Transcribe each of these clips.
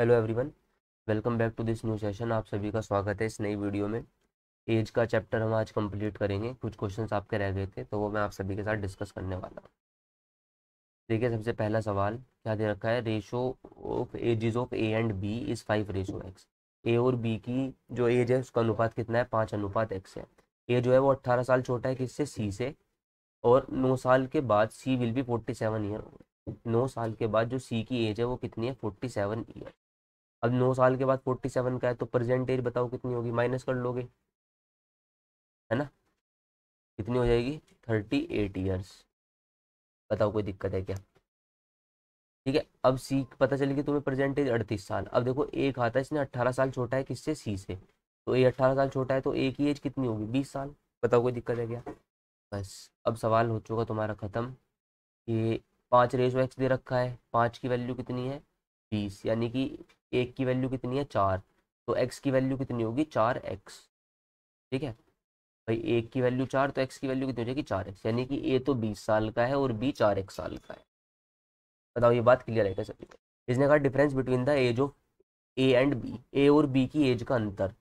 hello everyone welcome back to this new session आप सभी का स्वागत है इस नई वीडियो में एज का चैप्टर हम आज कंप्लीट करेंगे कुछ क्वेश्चंस आपके रह गए थे तो वो मैं आप सभी के साथ डिस्कस करने वाला हूँ देखिए सबसे पहला सवाल क्या दे रखा है ratio of ages of A and B is five ratio X A और बी की जो एज है उसका अनुपात कितना है पाँच अनुपात एक्स है ए जो है वो अट्ठारह साल छोटा है किससे सी से और नौ साल के बाद C will be forty seven year नौ साल के बाद जो सी की एज है वो कितनी है फोर्टी सेवन ईयर अब नौ साल के बाद फोर्टी सेवन का है तो प्रेजेंट एज बताओ कितनी होगी माइनस कर लोगे है ना कितनी हो जाएगी थर्टी एट ईयर्स बताओ कोई दिक्कत है क्या ठीक है अब सी पता चलेगी तुम्हें प्रेजेंट एज अड़तीस साल अब देखो एक आता है इसने अट्ठारह साल छोटा है किससे सी से तो ए अट्ठारह साल छोटा है तो ए की एज कितनी होगी बीस साल बताओ कोई दिक्कत है क्या बस अब सवाल हो चुका तुम्हारा ख़त्म कि पाँच रेशो एक्स दे रखा है पाँच की वैल्यू कितनी है बीस यानी कि एक की वैल्यू कितनी है चार तो एक्स की वैल्यू कितनी होगी चार एक्स ठीक है भाई एक की वैल्यू चार तो एक्स की वैल्यू कितनी हो जाएगी चार एक्स यानी कि ए तो बीस साल का है और बी चार एक्स साल का है बताओ ये बात क्लियर है क्या सभी इसने कहा difference between the age of A and B A और बी की एज का अंतर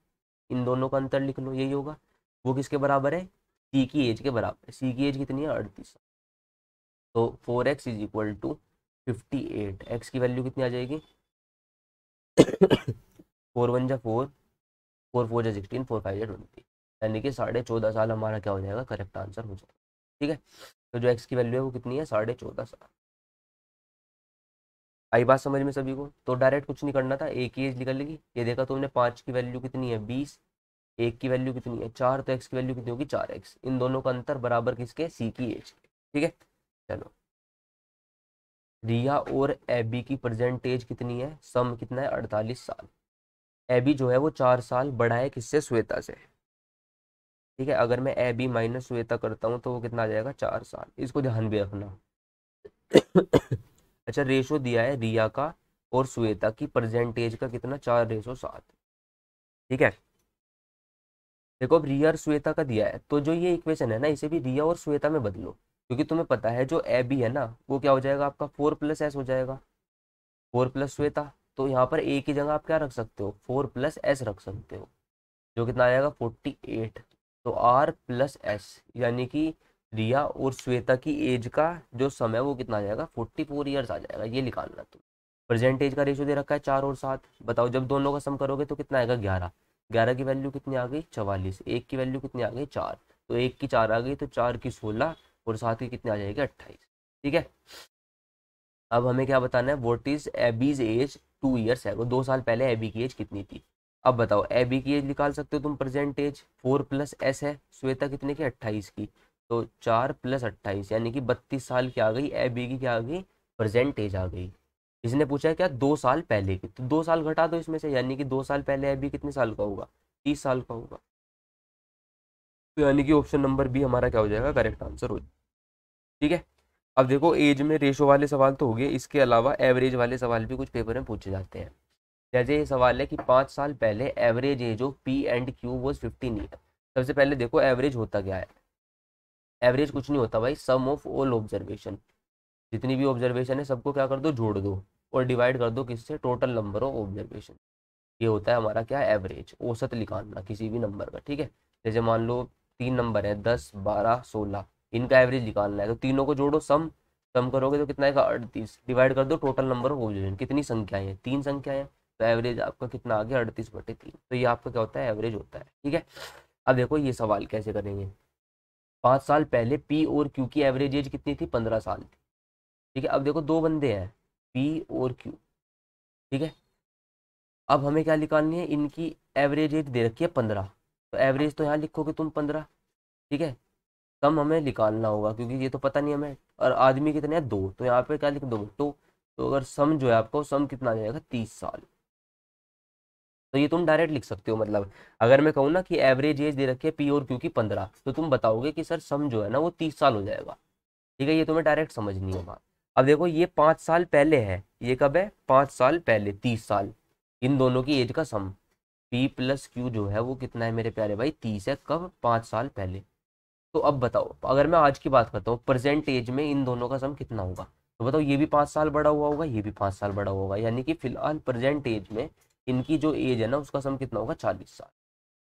इन दोनों का अंतर लिख लो यही होगा वो किसके बराबर है सी की एज के बराबर है सी की एज कितनी है अड़तीस तो four X is equal to fifty eight X की वैल्यू कितनी आ जाएगी फोर वन जा फोर फोर फोर जा सिक्सटीन फोर फाइव जा ट्वेंटी यानी कि साढ़े चौदह साल हमारा क्या हो जाएगा करेक्ट आंसर हो जाएगा ठीक है तो जो एक्स की वैल्यू है वो कितनी है साढ़े चौदह साल आई बात समझ में सभी को तो डायरेक्ट कुछ नहीं करना था एक ही एज निकलेगी ये देखा तो हमने पाँच की वैल्यू कितनी है बीस एक की वैल्यू कितनी है चार तो एक्स की वैल्यू कितनी होगी चार एक्स इन दोनों का अंतर बराबर किसके सी की एज ठीक है चलो रिया और एबी की प्रेजेंट एज कितनी है सम कितना है अड़तालीस साल एबी जो है वो चार साल बड़ा है किससे श्वेता से ठीक है अगर मैं एबी माइनस श्वेता करता हूँ तो वो कितना आ जाएगा चार साल इसको ध्यान भी रखना अच्छा रेशो दिया है रिया का और श्वेता की एज का कितना चार रेशो सात ठीक है देखो अब रिया और श्वेता का दिया है तो जो ये इक्वेशन है ना इसे भी रिया और श्वेता में बदलो क्योंकि तुम्हें पता है जो ए बी है ना वो क्या हो जाएगा आपका फोर प्लस एस हो जाएगा फोर प्लस श्वेता तो यहाँ पर ए की जगह आप क्या रख सकते हो फोर प्लस एस रख सकते हो जो कितना आ जाएगा फोर्टी एट तो आर प्लस एस यानी कि रिया और श्वेता की एज का जो समय वो कितना आ जाएगा फोर्टी फोर ईयर्स आ जाएगा ये निकालना तुम प्रेजेंट एज का रेशियो दे रखा है चार और सात बताओ जब दोनों का सम करोगे तो कितना आएगा ग्यारह ग्यारह की वैल्यू कितनी आ गई चवालीस एक की वैल्यू कितनी आ गई चार तो एक की चार आ गई तो चार की सोलह और साथ ही कितने आ जाएगी अट्ठाईस ठीक है अब हमें क्या बताना है what is AB's age two years है दो साल पहले एबी की एज कितनी थी अब बताओ एबी की एज निकाल सकते हो तुम present age four plus S है श्वेता कितने की अट्ठाईस की तो चार प्लस अट्ठाईस यानी कि बत्तीस साल की आ गई एबी की क्या आ गई प्रेजेंट एज आ गई इसने पूछा क्या दो साल पहले की तो दो साल घटा दो इसमें से यानी कि दो साल पहले एबी कितने साल का होगा तीस साल का होगा तो यानी कि ऑप्शन नंबर बी हमारा क्या हो जाएगा करेक्ट आंसर हो जाएगा ठीक है अब देखो एज में रेशो वाले सवाल तो हो गए इसके अलावा एवरेज वाले सवाल भी कुछ पेपर में पूछे जाते हैं जैसे ये सवाल है कि पाँच साल पहले average age of P and Q was fifteen year सबसे पहले देखो एवरेज होता क्या है एवरेज कुछ नहीं होता भाई सम ऑफ ऑल ऑब्जर्वेशन जितनी भी ऑब्जर्वेशन है सबको क्या कर दो जोड़ दो और डिवाइड कर दो किससे टोटल नंबर ऑफ ऑब्जर्वेशन ये होता है हमारा क्या एवरेज औसत निकालना किसी भी नंबर का ठीक है जैसे मान लो तीन नंबर है दस बारह सोलह इनका एवरेज निकालना है तो तीनों को जोड़ो सम सम करोगे तो कितना आएगा अड़तीस डिवाइड कर दो टोटल नंबर ऑफ ओब्जर्वेशन कितनी संख्याएं हैं तीन संख्याएं तो एवरेज आपका कितना आ गया अड़तीस बटे तीन तो ये आपका क्या होता है एवरेज होता है ठीक है अब देखो ये सवाल कैसे करेंगे पाँच साल पहले पी और क्यू की एवरेज एज कितनी थी पंद्रह साल थी ठीक है अब देखो दो बंदे हैं पी और क्यू ठीक है अब हमें क्या निकालनी है इनकी एवरेज एज दे रखी है पंद्रह तो एवरेज तो यहाँ लिखोगे तुम पंद्रह ठीक है कम हमें निकालना होगा क्योंकि ये तो पता नहीं हमें और आदमी कितने हैं दो तो यहाँ पे क्या लिख दो तो, तो अगर सम जो है आपको सम कितना आ जाएगा तीस साल तो ये तुम डायरेक्ट लिख सकते हो मतलब अगर मैं कहूँ ना कि एवरेज एज दे रखी है पी और क्यू की पंद्रह तो तुम बताओगे कि सर सम जो है ना वो तीस साल हो जाएगा ठीक है ये तुम्हें डायरेक्ट समझनी होगा अब देखो ये पाँच साल पहले है ये कब है पाँच साल पहले तीस साल इन दोनों की एज का सम पी प्लस क्यू जो है वो कितना है मेरे प्यारे भाई तीस है कब पाँच साल पहले तो अब बताओ तो अगर मैं आज की बात करता हूँ प्रेजेंट एज में इन दोनों का सम कितना होगा तो बताओ ये भी पाँच साल बड़ा हुआ होगा ये भी पाँच साल बड़ा हुआ होगा यानी कि फिलहाल प्रेजेंट एज में इनकी जो एज है ना उसका सम कितना होगा चालीस साल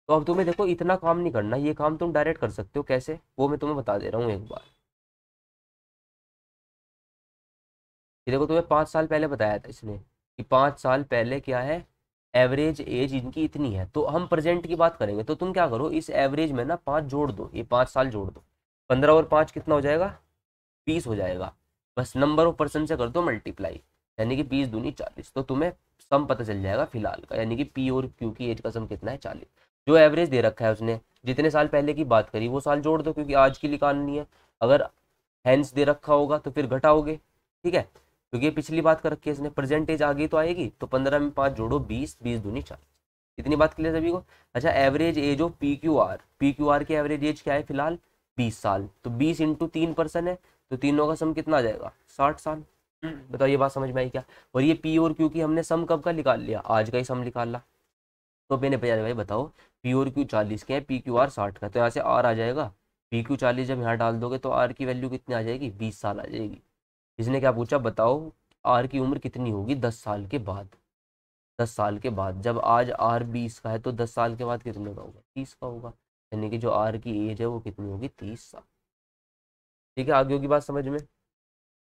तो अब तुम्हें देखो इतना काम नहीं करना ये काम तुम डायरेक्ट कर सकते हो कैसे वो मैं तुम्हें बता दे रहा हूँ एक बार ये देखो तुम्हें पाँच साल पहले बताया था इसने कि पाँच साल पहले क्या है एवरेज एज इनकी इतनी है तो हम प्रेजेंट की बात करेंगे तो तुम क्या करो इस एवरेज में ना पाँच जोड़ दो ये पाँच साल जोड़ दो पंद्रह और पाँच कितना हो जाएगा बीस हो जाएगा बस नंबर ऑफ पर्सन से कर दो मल्टीप्लाई यानी कि बीस दूनी चालीस तो तुम्हें सम पता चल जाएगा फिलहाल का यानी कि पी और क्यू की एज का सम कितना है चालीस जो एवरेज दे रखा है उसने जितने साल पहले की बात करी वो साल जोड़ दो क्योंकि आज की निकालनी है अगर हैंस दे रखा होगा तो फिर घटाओगे ठीक है क्योंकि पिछली बात कर रखी है इसने परसेंटेज आ गई तो आएगी तो पंद्रह में पाँच जोड़ो बीस बीस दूनी चालीस इतनी बात क्लियर सभी को अच्छा average age of P Q R P Q R की एवरेज एज क्या है फिलहाल बीस साल तो बीस इंटू तीन परसेंट है तो तीनों का सम कितना आ जाएगा साठ साल बताओ ये बात समझ में आई क्या और ये पी और क्यू की हमने सम कब का निकाल लिया आज का ही सम निकाल ला तो मैंने बजाय भाई बताओ पी और क्यू चालीस के हैं पी क्यू आर साठ का तो यहाँ से आर आ जाएगा पी क्यू चालीस जब यहाँ डाल दोगे तो आर की वैल्यू कितनी आ जाएगी बीस साल आ जाएगी इसने क्या पूछा बताओ आर की उम्र कितनी होगी दस साल के बाद दस साल के बाद जब आज आर बीस का है तो दस साल के बाद कितने का होगा तीस का होगा यानी कि जो आर की एज है वो कितनी होगी तीस साल ठीक है आगे की बात समझ में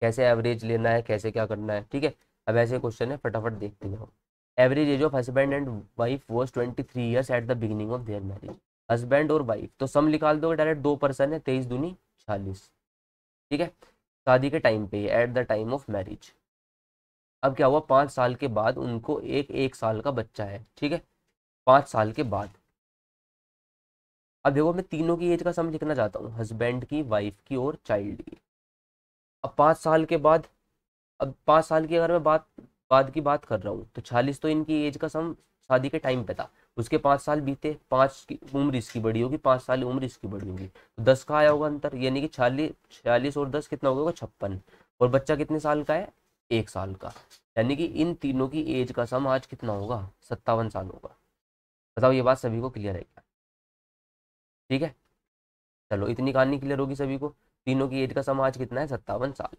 कैसे एवरेज लेना है कैसे क्या करना है ठीक है अब ऐसे क्वेश्चन है फटाफट देखते हैं average age of husband and wife was twenty three years at the beginning of their marriage husband और वाइफ तो सम निकाल दोगे डायरेक्ट दो पर्सन है तेईस दूनी छालीस ठीक है शादी के टाइम पे at the time of marriage अब क्या हुआ पाँच साल के बाद उनको एक एक साल का बच्चा है ठीक है पाँच साल के बाद अब देखो मैं तीनों की एज का समझ लिखना चाहता हूँ हस्बैंड की वाइफ की और चाइल्ड की अब पाँच साल के बाद अब पाँच साल की अगर मैं बात बाद की बात कर रहा हूँ तो छालीस तो इनकी एज का सम शादी के टाइम पे था उसके पाँच साल बीते पाँच की उम्र इसकी बड़ी होगी पाँच साल उम्र इसकी बड़ी होगी तो दस का आया होगा अंतर यानी कि छियालीस छियालीस और दस कितना हो गया छप्पन और बच्चा कितने साल का है एक साल का यानी कि इन तीनों की एज का सम आज कितना होगा सत्तावन साल होगा बताओ ये बात सभी को क्लियर है क्या ठीक है चलो इतनी कहानी क्लियर होगी सभी को तीनों की एज का सम आज कितना है सत्तावन साल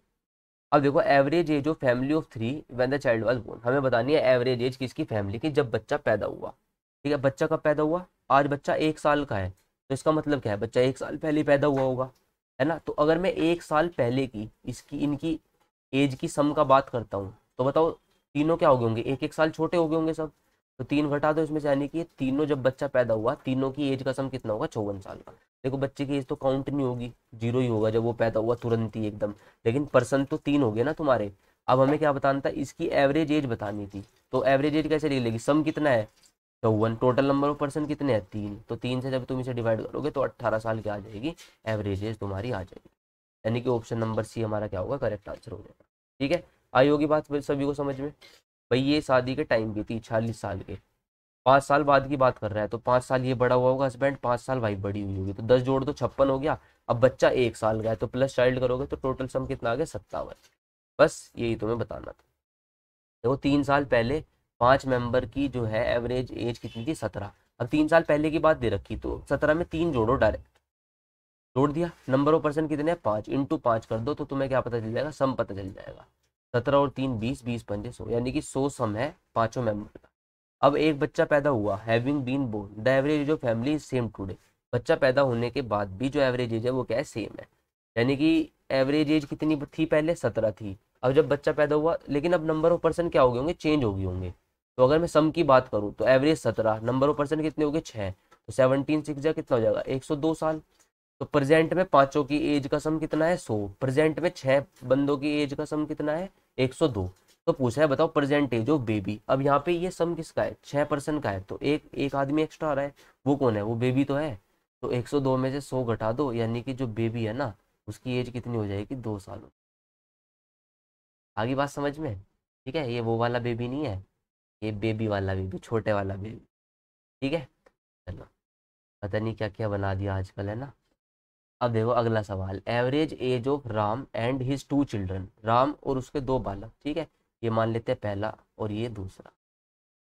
अब देखो average age of family of three when the child was born हमें बतानी है एवरेज एज किसकी फैमिली की जब बच्चा पैदा हुआ ठीक है बच्चा कब पैदा हुआ आज बच्चा एक साल का है तो इसका मतलब क्या है बच्चा एक साल पहले पैदा हुआ होगा है ना तो अगर मैं एक साल पहले की इसकी इनकी एज की सम का बात करता हूँ तो बताओ तीनों क्या हो गए होंगे एक एक साल छोटे हो गए होंगे सब तो तीन घटा दो इसमें से यानी कि तीनों जब बच्चा पैदा हुआ तीनों की एज का सम कितना होगा चौवन साल का देखो बच्चे की एज तो काउंट नहीं होगी जीरो ही होगा जब वो पैदा हुआ तुरंत ही एकदम लेकिन पर्सन तो तीन हो गए ना तुम्हारे अब हमें क्या बताना था इसकी एवरेज एज बतानी थी तो एवरेज एज कैसे निकलेगी सम कितना है चौवन टोटल नंबर ऑफ पर्सन कितने हैं तीन तो तीन से जब तुम इसे डिवाइड करोगे तो अट्ठारह साल की आ जाएगी एवरेज एज तुम्हारी आ जाएगी यानी कि ऑप्शन नंबर सी हमारा क्या होगा करेक्ट आंसर हो जाएगा ठीक है आई होगी बात सभी को समझ में भाई ये शादी के टाइम की थी छियालीस साल के पाँच साल बाद की बात कर रहा है तो पाँच साल ये बड़ा हुआ होगा हस्बैंड पाँच साल वाइफ बड़ी हुई होगी तो दस जोड़ दो छप्पन हो गया अब बच्चा एक साल का है तो प्लस चाइल्ड करोगे तो टोटल सम कितना आ गया सत्तावन बस यही तुम्हें बताना था देखो तो तीन साल पहले पांच मेंबर की जो है एवरेज एज कितनी थी सत्रह अब तीन साल पहले की बात दे रखी तो सत्रह में तीन जोड़ो डायरेक्ट जोड़ दिया नंबर ऑफ पर्सन कितने हैं पाँच इंटू पाँच कर दो तो तुम्हें क्या पता चल जाएगा सम पता चल जाएगा सत्रह और तीन बीस बीस पंजे सौ यानी कि सौ सम है पाँचों मेंबर का अब एक बच्चा पैदा हुआ having been born the average जो फैमिली सेम टूडे बच्चा पैदा होने के बाद भी जो एवरेज एज है वो क्या है सेम है यानी कि एवरेज एज कितनी थी पहले सत्रह थी अब जब बच्चा पैदा हुआ लेकिन अब नंबर ऑफ पर्सन क्या हो गए होंगे चेंज हो गए होंगे तो अगर मैं सम की बात करूँ तो एवरेज सत्रह नंबर ऑफ परसेंट कितने हो गए छः तो सेवनटीन सिक्स जगह कितना हो जाएगा एक सौ दो साल तो प्रेजेंट में पांचों की एज का सम कितना है सो प्रेजेंट में छह बंदों की एज का सम कितना है एक सौ दो तो पूछा है बताओ प्रेजेंट एज ऑफ बेबी अब यहाँ पे ये सम किसका है छह पर्सन का है तो एक एक आदमी एक्स्ट्रा आ रहा है वो कौन है वो बेबी तो है तो एक सौ दो में से सौ घटा दो यानी कि जो बेबी है ना उसकी एज कितनी हो जाएगी दो साल आगे बात समझ में ठीक है ये वो वाला बेबी नहीं है ये बेबी वाला बेबी छोटे वाला बेबी ठीक है चलो पता नहीं क्या क्या बना दिया आजकल है ना अब देखो अगला सवाल average age of Ram and his two children Ram और उसके दो बालक ठीक है ये मान लेते हैं पहला और ये दूसरा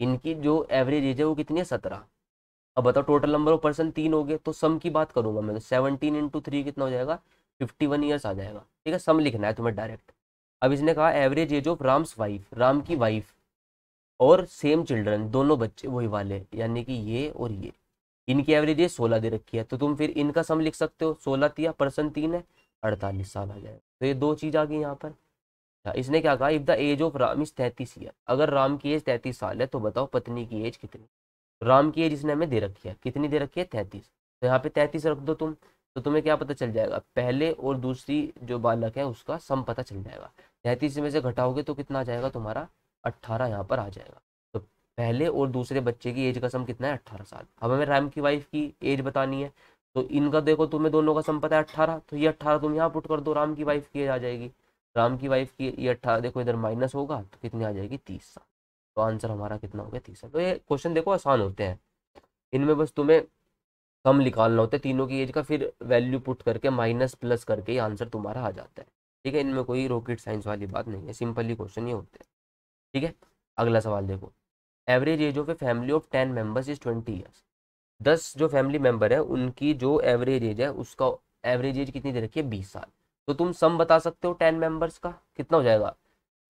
इनकी जो एवरेज एज है वो कितनी है सत्रह अब बताओ टोटल नंबर ऑफ पर्सन तीन हो गए तो सम की बात करूंगा मैं तो सेवनटीन इंटू थ्री कितना हो जाएगा फिफ्टी वन ईयर्स आ जाएगा ठीक है सम लिखना है तुम्हें डायरेक्ट अब इसने कहा average age of Ram's wife Ram की वाइफ और सेम चिल्ड्रन दोनों बच्चे वही वाले यानी कि ये और ये इनकी एवरेज ये सोलह दे रखी है तो तुम फिर इनका सम लिख सकते हो सोलह तीन पर्सन तीन है अड़तालीस साल आ जाएगा तो ये दो चीज़ आ गई यहाँ पर अच्छा, इसने क्या कहा if the age of Ram is तैतीस ईयर अगर राम की एज तैतीस साल है तो बताओ पत्नी की एज कितनी राम की एज इसने हमें दे रखी है कितनी दे रखी है तैतीस तो यहाँ पे तैतीस रख दो तुम तो तुम्हें क्या पता चल जाएगा पहले और दूसरी जो बालक है उसका सम पता चल जाएगा तैतीस में से घटाओगे तो कितना आ जाएगा तुम्हारा अट्ठारह यहाँ पर आ जाएगा तो पहले और दूसरे बच्चे की एज का सम कितना है अट्ठारह साल अब हमें रैम की वाइफ की एज बतानी है तो इनका देखो तुम्हें दोनों का सम पता है अट्ठारह तो ये अट्ठारह तुम यहाँ पुट कर दो राम की वाइफ की एज आ जाएगी राम की वाइफ की ये अट्ठारह देखो इधर माइनस होगा तो कितनी आ जाएगी तीस साल तो आंसर हमारा कितना हो गया तीस साल तो ये क्वेश्चन देखो आसान होते हैं इनमें बस तुम्हें कम निकालना होता है तीनों की एज का फिर वैल्यू पुट करके माइनस प्लस करके आंसर तुम्हारा आ जाता है ठीक है इनमें कोई रॉकेट साइंस वाली बात नहीं है सिंपली क्वेश्चन ये होते हैं ठीक है अगला सवाल देखो average age of a family of ten members is twenty years दस जो फैमिली मेंबर है उनकी जो एवरेज एज है उसका एवरेज एज कितनी दे रखी है बीस साल तो तुम सम बता सकते हो टेन मेंबर्स का कितना हो जाएगा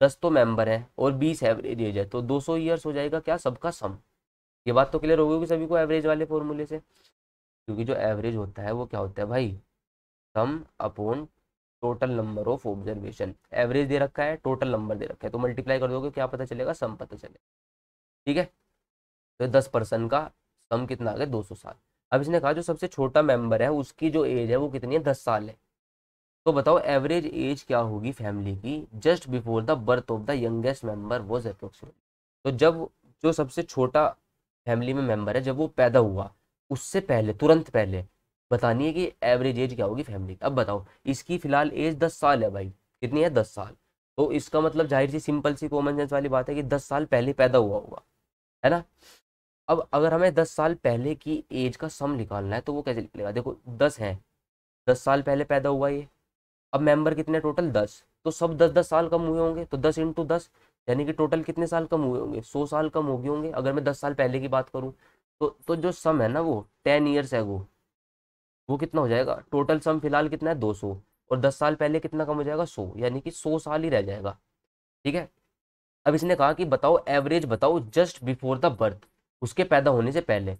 दस तो मेंबर है और बीस एवरेज एज है तो दो सौ ईयर्स हो जाएगा क्या सबका सम ये बात तो क्लियर होगी सभी को एवरेज वाले फॉर्मूले से क्योंकि जो एवरेज होता है वो क्या होता है भाई sum upon total number of observation average दे रखा है टोटल नंबर दे रखा है तो मल्टीप्लाई कर दोगे क्या पता चलेगा सम पता चलेगा ठीक है तो दस पर्सन का सम कितना आ गया दो सौ साल अब इसने कहा जो सबसे छोटा मेंबर है उसकी जो एज है वो कितनी है दस साल है तो बताओ एवरेज एज क्या होगी फैमिली की just before the birth of the youngest member was approximate तो जब जो सबसे छोटा फैमिली में मेंबर है जब वो पैदा हुआ उससे पहले तुरंत पहले बतानी है कि एवरेज एज क्या होगी फैमिली अब बताओ इसकी फिलहाल एज दस साल है भाई कितनी है दस साल तो इसका मतलब जाहिर सी सिंपल सी कॉमन सेंस वाली बात है कि दस साल पहले पैदा हुआ होगा है ना अब अगर हमें दस साल पहले की एज का सम निकालना है तो वो कैसे निकलेगा देखो दस है दस साल पहले पैदा हुआ ये अब मेंबर कितने टोटल दस तो सब दस दस साल कम हुए होंगे तो दस इंटू दस यानी कि टोटल कितने साल कम हुए होंगे सौ साल कम हो गए होंगे अगर मैं दस साल पहले की बात करूँ तो तो जो सम है ना वो टेन ईयर्स है वो वो कितना हो जाएगा टोटल सम फिलहाल कितना है 200 और 10 साल पहले कितना कम हो जाएगा 100 यानी कि 100 साल ही रह जाएगा ठीक है अब इसने कहा कि बताओ एवरेज बताओ जस्ट बिफोर द बर्थ उसके पैदा होने से पहले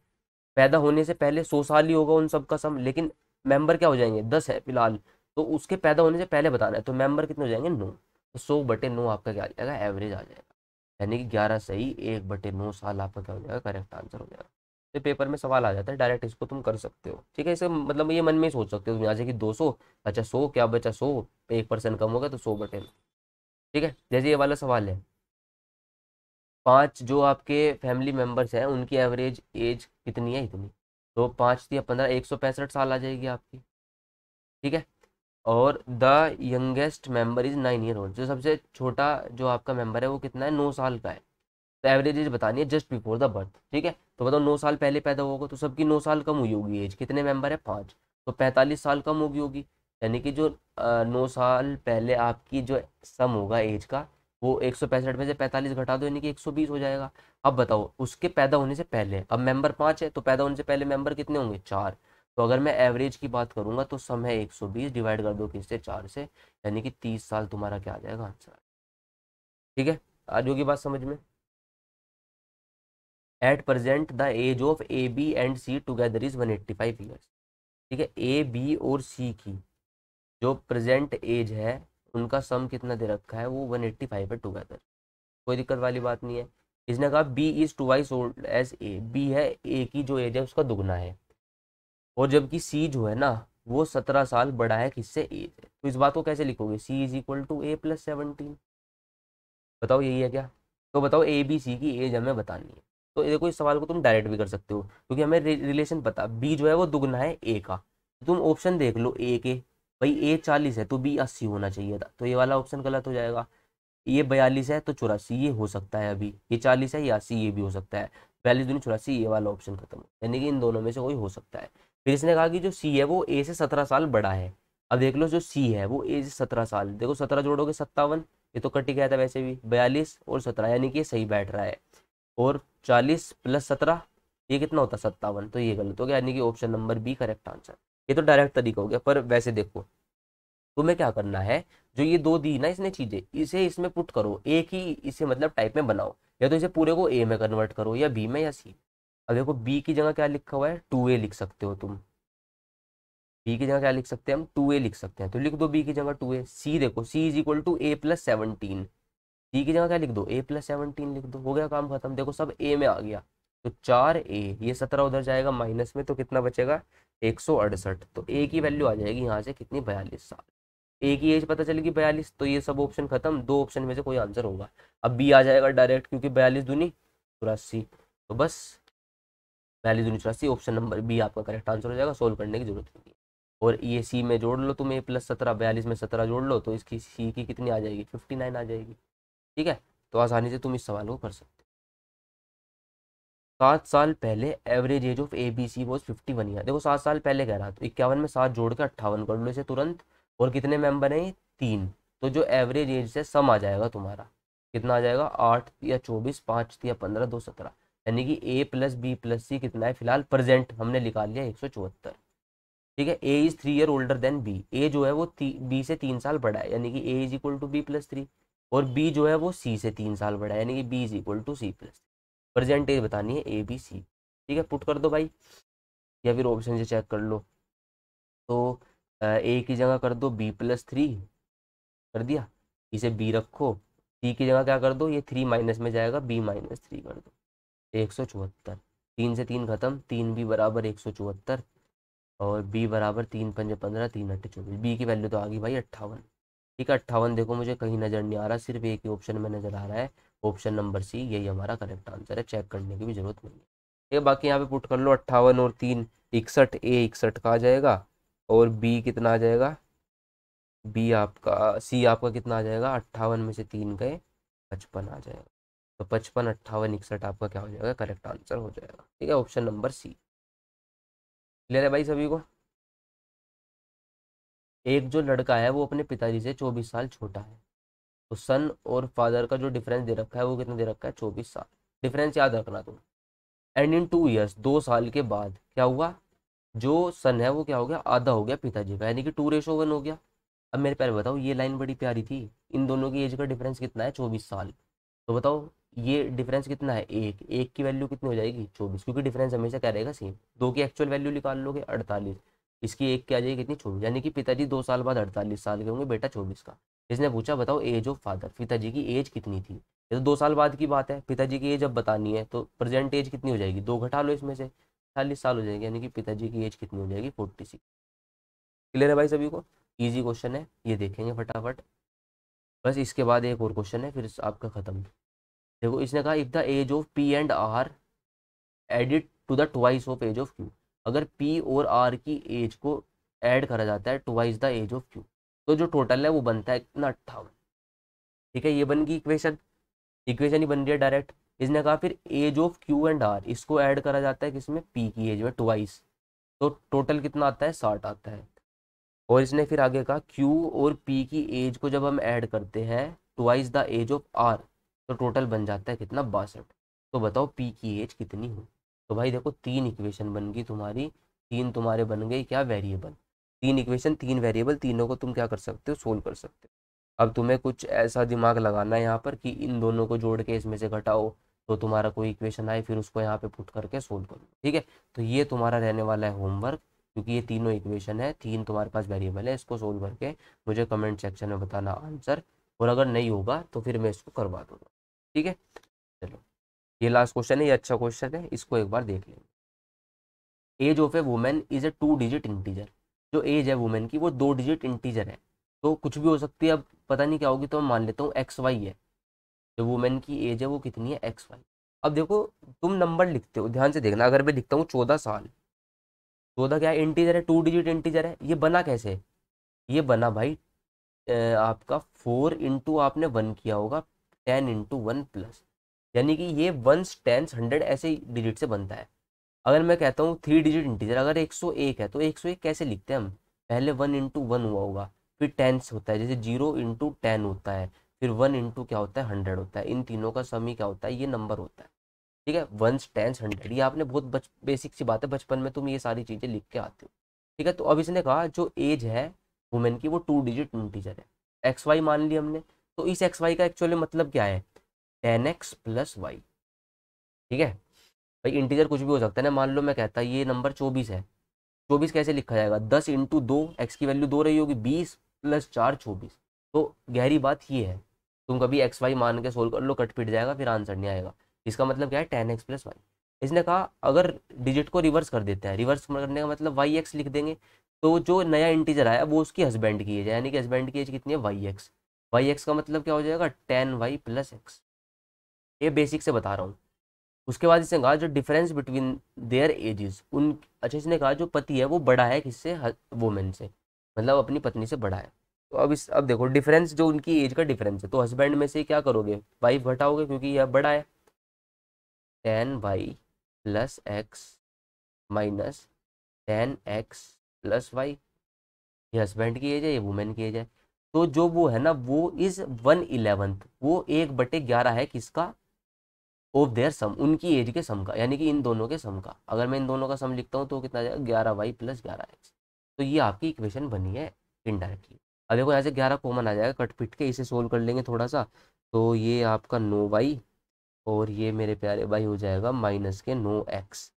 पैदा होने से पहले सौ साल ही होगा उन सब का सम लेकिन मेंबर क्या हो जाएंगे दस है फिलहाल तो उसके पैदा होने से पहले बताना है तो मेंबर कितने हो जाएंगे नौ तो सौ बटे नौ आपका क्या आ जाएगा एवरेज आ जाएगा यानी कि ग्यारह सही एक बटे नौ साल आपका क्या हो जाएगा करेक्ट आंसर हो जाएगा तो पेपर में सवाल आ जाता है डायरेक्ट इसको तुम कर सकते हो ठीक है इसे मतलब ये मन में सोच सकते हो तुम जैसे कि दो सौ अच्छा सौ क्या बचा सौ एक परसेंट कम होगा तो सौ बटे ठीक है जैसे ये वाला सवाल है पाँच जो आपके फैमिली मेम्बर्स हैं उनकी एवरेज एज कितनी है इतनी तो पाँच या पंद्रह एक सौ पैंसठ साल आ जाएगी आपकी ठीक है और the youngest member is nine year old जो सबसे छोटा जो आपका मेंबर है वो कितना है नौ साल का है तो एवरेज एज बतानी है जस्ट बिफोर द बर्थ ठीक है तो बताओ नौ साल पहले पैदा होगा तो सबकी नौ साल कम हुई होगी एज कितने मेंबर है पाँच तो पैंतालीस साल कम होगी होगी यानी कि जो नौ साल पहले आपकी जो सम होगा एज का वो एक सौ पैंसठ में से पैंतालीस घटा दो यानी कि एक सौ बीस हो जाएगा अब बताओ उसके पैदा होने से पहले अब मेंबर पाँच है तो पैदा होने से पहले मेंबर कितने होंगे चार तो अगर मैं एवरेज की बात करूंगा तो सम है एक सौ बीस डिवाइड कर दो किससे चार से यानी कि तीस साल तुम्हारा क्या आ जाएगा आंसर ठीक है आज की बात समझ में at present the age of A B and C together is 185 years ठीक है ए बी और सी की जो प्रेजेंट एज है उनका सम कितना दे रखा है वो 185 है टुगेदर कोई दिक्कत वाली बात नहीं है इसने कहा B is twice old age A B है ए की जो एज है उसका दुगना है और जबकि सी जो है ना वो सत्रह साल बड़ा है किससे ए तो इस बात को कैसे लिखोगे C is equal to A plus seventeen बताओ यही है क्या तो बताओ ए बी सी की एज हमें बतानी है तो देखो इस सवाल को तुम डायरेक्ट भी कर सकते हो क्योंकि हमें रिलेशन पता बी जो है वो दुगना है ए का तो तुम ऑप्शन देख लो ए के भाई ए चालीस है तो बी अस्सी होना चाहिए था तो ये वाला ऑप्शन गलत हो जाएगा ये बयालीस है तो चौरासी ये हो सकता है अभी ये चालीस है या अस्सी ये भी हो सकता है बयालीस दूनी चौरासी ये वाला ऑप्शन खत्म यानी कि इन दोनों में से कोई हो सकता है फिर इसने कहा कि जो सी है वो ए से सत्रह साल बड़ा है अब देख लो जो सी है वो ए से सत्रह साल देखो सत्रह जोड़ोगे सत्तावन ये तो कट ही गया था वैसे भी बयालीस और सत्रह यानी कि ये सही बैठ रहा है और चालीस प्लस सत्रह ये कितना होता है सत्तावन तो ये गलत हो गया यानी कि option number B correct answer ये तो डायरेक्ट तरीका हो गया पर वैसे देखो तुम्हें क्या करना है जो ये दो दी ना इसने चीजें इसे इसमें पुट करो एक ही इसे मतलब टाइप में बनाओ या तो इसे पूरे को ए में कन्वर्ट करो या बी में या सी अब देखो बी की जगह क्या लिखा हुआ है टू ए लिख सकते हो तुम बी की जगह क्या लिख सकते हैं हम टू ए लिख सकते हैं तो लिख दो बी की जगह टू ए सी देखो C is equal to A plus seventeen C की जगह क्या लिख दो ए प्लस सेवनटीन लिख दो हो गया काम खत्म देखो सब ए में आ गया तो चार ए ये सत्रह उधर जाएगा माइनस में तो कितना बचेगा एक सौ अड़सठ तो ए की वैल्यू आ जाएगी यहाँ से कितनी बयालीस साल ए की एज पता चलेगी बयालीस तो ये सब ऑप्शन खत्म दो ऑप्शन में से कोई आंसर होगा अब बी आ जाएगा डायरेक्ट क्योंकि बयालीस दूनी चौरासी तो बस बयालीस दूनी चौरासी ऑप्शन नंबर बी आपका करेक्ट आंसर हो जाएगा सोल्व करने की जरूरत नहीं और ये सी में जोड़ लो तुम ए प्लस सत्रह बयालीस में सत्रह जोड़ लो तो इसकी सी की कितनी आ जाएगी फिफ्टी नाइन आ जाएगी ठीक है तो आसानी से तुम इस सवाल को कर सकते हो सात साल पहले average age of A B C was fifty one देखो सात साल पहले कह रहा तो इक्यावन में सात जोड़ के अट्ठावन कर लो इसे तुरंत और कितने मेंबर हैं तीन तो जो एवरेज एज से सम आ जाएगा तुम्हारा कितना आ जाएगा आठ या चौबीस पाँच या पंद्रह दो सत्रह यानी कि A plus B plus C कितना है फिलहाल प्रेजेंट हमने निकाल लिया एक सौ चौहत्तर ठीक है A is three year older than B A जो है वो बी से तीन साल बड़ा है यानी कि A is equal to B plus three और बी जो है वो सी से तीन साल बड़ा है यानी कि B is equal to C plus age बतानी है ए बी सी ठीक है पुट कर दो भाई या फिर ऑप्शन से चेक कर लो तो ए की जगह कर दो बी प्लस थ्री कर दिया इसे बी रखो सी की जगह क्या कर दो ये थ्री माइनस में जाएगा बी माइनस थ्री कर दो एक सौ चौहत्तर तीन से तीन खत्म तीन बी बराबर एक सौ चौहत्तर और बी बराबर तीन पंजे पंद्रह तीन अट्ठे चौबीस बी की वैल्यू तो आ गई भाई अट्ठावन ठीक है अट्ठावन देखो मुझे कहीं नज़र नहीं आ रहा सिर्फ एक ही ऑप्शन में नज़र आ रहा है ऑप्शन नंबर सी यही हमारा करेक्ट आंसर है चेक करने की भी जरूरत नहीं है ठीक है बाकी यहाँ पे पुट कर लो अट्ठावन और तीन इकसठ ए इकसठ का आ जाएगा और बी कितना आ जाएगा बी आपका सी आपका कितना आ जाएगा अट्ठावन में से तीन गए पचपन आ जाएगा तो पचपन अट्ठावन इकसठ आपका क्या हो जाएगा करेक्ट आंसर हो जाएगा ठीक है ऑप्शन नंबर सी क्लियर है भाई सभी को एक जो लड़का है वो अपने पिताजी से चौबीस साल छोटा है तो सन और फादर का जो डिफरेंस दे रखा है वो कितना दे रखा है चौबीस साल डिफरेंस याद रखना तुम एंड इन टू ईयर्स दो साल के बाद क्या हुआ जो सन है वो क्या हो गया आधा हो गया पिताजी का यानी कि टू रेशो वन हो गया अब मेरे पहले बताओ ये लाइन बड़ी प्यारी थी इन दोनों की एज का डिफरेंस कितना है चौबीस साल तो बताओ ये डिफरेंस कितना है एक एक की वैल्यू कितनी हो जाएगी चौबीस क्योंकि डिफरेंस हमेशा क्या रहेगा सेम दो की एक्चुअल वैल्यू निकाल लोगे अड़तालीस इसकी एक क्या आ जाएगी कितनी चौबीस यानी कि पिताजी दो साल बाद अड़तालीस साल के होंगे बेटा चौबीस का इसने पूछा बताओ एज ऑफ फादर पिताजी की एज कितनी थी ये तो दो साल बाद की बात है पिताजी की एज अब बतानी है तो प्रेजेंट एज कितनी हो जाएगी दो घटा लो इसमें से चालीस साल हो जाएगी यानी कि पिताजी की एज कितनी हो जाएगी फोर्टी सिक्स क्लियर है भाई सभी को ईजी क्वेश्चन है ये देखेंगे फटाफट बस इसके बाद एक और क्वेश्चन है फिर आपका खत्म देखो इसने कहा if the age of P and R added to the twice of age of Q अगर पी और आर की एज को ऐड करा जाता है twice the age of Q तो जो टोटल है वो बनता है कितना अट्ठावन ठीक है ये बन गई इक्वेशन इक्वेशन ही बन रही है डायरेक्ट इसने कहा फिर age of Q and R इसको ऐड करा जाता है किसमें पी की एज में ट्वाइस तो टोटल कितना आता है साठ आता है और इसने फिर आगे कहा क्यू और पी की एज को जब हम ऐड करते हैं twice the age of R तो टोटल बन जाता है कितना बासठ तो बताओ पी की एज कितनी हुई तो भाई देखो तीन इक्वेशन बन गई तुम्हारी तीन तुम्हारे बन गए क्या वेरिएबल तीन इक्वेशन तीन वेरिएबल तीनों को तुम क्या कर सकते हो सोल्व कर सकते हो अब तुम्हें कुछ ऐसा दिमाग लगाना है यहाँ पर कि इन दोनों को जोड़ के इसमें से घटाओ तो तुम्हारा कोई इक्वेशन आए फिर उसको यहाँ पे पुट करके सोल्व करो ठीक है तो ये तुम्हारा रहने वाला है होमवर्क क्योंकि ये तीनों इक्वेशन है तीन तुम्हारे पास वेरिएबल है इसको सोल्व करके मुझे कमेंट सेक्शन में बताना आंसर और अगर नहीं होगा तो फिर मैं इसको करवा दूंगा ठीक है चलो ये लास्ट क्वेश्चन है ये अच्छा क्वेश्चन है इसको एक बार देख लेंगे age of a women is a two digit integer जो एज है वुमेन की वो दो डिजिट इंटीजर है तो कुछ भी हो सकती है अब पता नहीं क्या होगी तो मैं मान लेता हूँ एक्स वाई है जो वुमेन की एज है वो कितनी है एक्स वाई अब देखो तुम नंबर लिखते हो ध्यान से देखना अगर मैं लिखता हूँ चौदह साल चौदह क्या है इंटीजर है टू डिजिट इंटीजर है ये बना कैसे ये बना भाई आपका फोर इंटू आपने वन किया होगा टेन इंटू वन प्लस यानी कि ये वंस टेंस हंड्रेड ऐसे डिजिट से बनता है अगर मैं कहता हूँ थ्री डिजिट इंटीजर अगर एक सौ एक है तो एक सौ एक कैसे लिखते हैं हम पहले वन इंटू वन हुआ होगा फिर टेंस होता है जैसे जीरो इंटू टेन होता है फिर वन इंटू क्या होता है हंड्रेड होता है इन तीनों का सम ही क्या होता है ये नंबर होता है ठीक है वंस टेंस हंड्रेड ये आपने बहुत बच बेसिक सी बात है बचपन में तुम ये सारी चीज़ें लिख के आते हो ठीक है तो अब इसने कहा जो एज है वुमेन की वो टू डिजिट इंटीजर है एक्स वाई मान ली हमने तो इस एक्स वाई का एक्चुअली मतलब क्या है टेन एक्स प्लस वाई ठीक है भाई इंटीजर कुछ भी हो सकता है ना मान लो मैं कहता ये नंबर चौबीस है चौबीस कैसे लिखा जाएगा दस इंटू दो एक्स की वैल्यू दो रही होगी बीस प्लस चार चौबीस तो गहरी बात ये है तुम कभी एक्स वाई मान के सोल्व कर लो कट पिट जाएगा फिर आंसर नहीं आएगा इसका मतलब क्या है टेन एक्स प्लस वाई इसने कहा अगर डिजिट को रिवर्स कर देते हैं रिवर्स करने का मतलब वाई एक्स लिख देंगे तो जो नया इंटीजर आया वो उसकी हस्बैंड की एज है यानी कि हस्बैंड की एज कितनी है वाई एक्स वाई एक्स का मतलब क्या हो जाएगा टेन वाई प्लस एक्स ये बेसिक से बता रहा हूँ उसके बाद इसने कहा जो डिफरेंस बिटवीन देयर एजेस उन अच्छा इसने कहा जो पति है वो बड़ा है किससे वोमेन से मतलब अपनी पत्नी से बड़ा है तो अब इस अब देखो डिफरेंस जो उनकी एज का डिफरेंस है तो हस्बैंड में से क्या करोगे वाइफ घटाओगे क्योंकि यह बड़ा है ten Y plus X minus ten X plus Y ये हस्बैंड की एज है ये वुमेन की एज है तो जो वो है ना वो इज वन इलेवंथ वो एक बटे ग्यारह है किसका ऑफ देयर सम उनकी एज के सम का यानी कि इन दोनों के सम का अगर मैं इन दोनों का सम लिखता हूँ तो कितना जाएगा ग्यारह वाई प्लस ग्यारह एक्स तो ये आपकी इक्वेशन बनी है इनडायरेक्टली अब देखो यहाँ से ग्यारह कॉमन आ जाएगा कट पिट के इसे सोल्व कर लेंगे थोड़ा सा तो ये आपका नो वाई और ये मेरे प्यारे भाई हो जाएगा माइनस के नो एक्स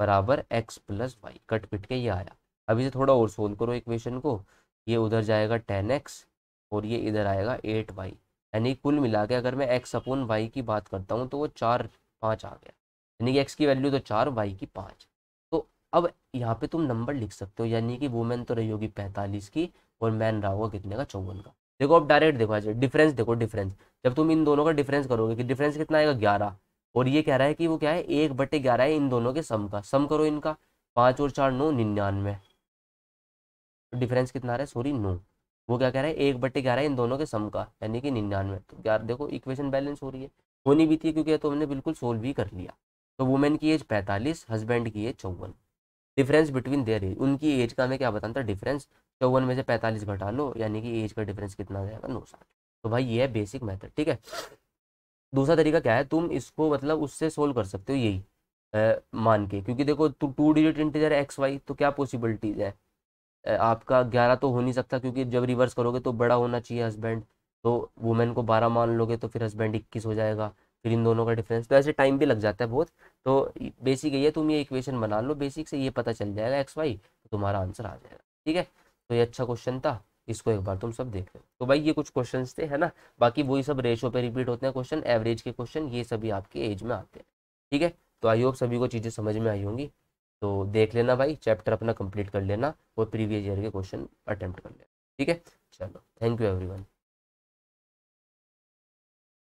बराबर एक्स प्लस वाई कट पिट के ये आया अब इसे थोड़ा और सोल्व करो इक्वेशन को ये उधर जाएगा टेन एक्स और ये इधर आएगा एट वाई यानी कुल मिला के अगर मैं एक्स अपोन वाई की बात करता हूँ तो वो चार पाँच आ गया यानी कि एक्स की वैल्यू तो चार वाई की पाँच तो अब यहाँ पे तुम नंबर लिख सकते हो यानी कि वुमेन तो रही होगी पैंतालीस की और मैन रहा होगा कितने का चौवन का देखो अब डायरेक्ट देखो डिफरेंस देखो डिफरेंस जब तुम इन दोनों का डिफरेंस करोगे कि डिफरेंस कितना आएगा ग्यारह और ये कह रहा है कि वो क्या है एक बटे ग्यारह है इन दोनों के सम का सम करो इनका पाँच और चार नौ निन्यानवे डिफरेंस कितना आ रहा है सॉरी नौ वो क्या कह रहा है एक बटे ग्यारह इन दोनों के सम का यानी कि निन्यानवे तो यार देखो इक्वेशन बैलेंस हो रही है होनी भी थी क्योंकि तो हमने बिल्कुल सोल्व भी कर लिया तो वुमेन की एज पैंतालीस हस्बैंड की एज चौवन डिफरेंस बिटवीन देयर एज उनकी एज का मैं क्या बताता था डिफरेंस चौवन में से पैंतालीस घटा लो यानी कि एज का डिफरेंस कितना जाएगा नौ साठ तो भाई ये है बेसिक मेथड ठीक है दूसरा तरीका क्या है तुम इसको मतलब उससे सोल्व कर सकते हो यही मान के क्योंकि देखो two digit integer X Y तो क्या पॉसिबिलिटीज है आपका ग्यारह तो हो नहीं सकता क्योंकि जब रिवर्स करोगे तो बड़ा होना चाहिए हस्बैंड तो वुमेन को बारह मान लोगे तो फिर हस्बैंड इक्कीस हो जाएगा फिर इन दोनों का डिफरेंस तो ऐसे टाइम भी लग जाता है बहुत तो बेसिक ये तुम ये इक्वेशन बना लो बेसिक से ये पता चल जाएगा एक्स वाई तो तुम्हारा आंसर आ जाएगा ठीक है तो ये अच्छा क्वेश्चन था इसको एक बार तुम सब देख लो तो भाई ये कुछ क्वेश्चन थे है ना बाकी वही सब रेशो पे रिपीट होते हैं क्वेश्चन एवरेज के क्वेश्चन ये सभी आपके एज में आते हैं ठीक है तो आई होप सभी को चीज़ें समझ में आई होंगी तो देख लेना भाई चैप्टर अपना कंप्लीट कर लेना और प्रीवियस ईयर के क्वेश्चन अटैम्प्ट कर लेना ठीक है चलो थैंक यू एवरीवन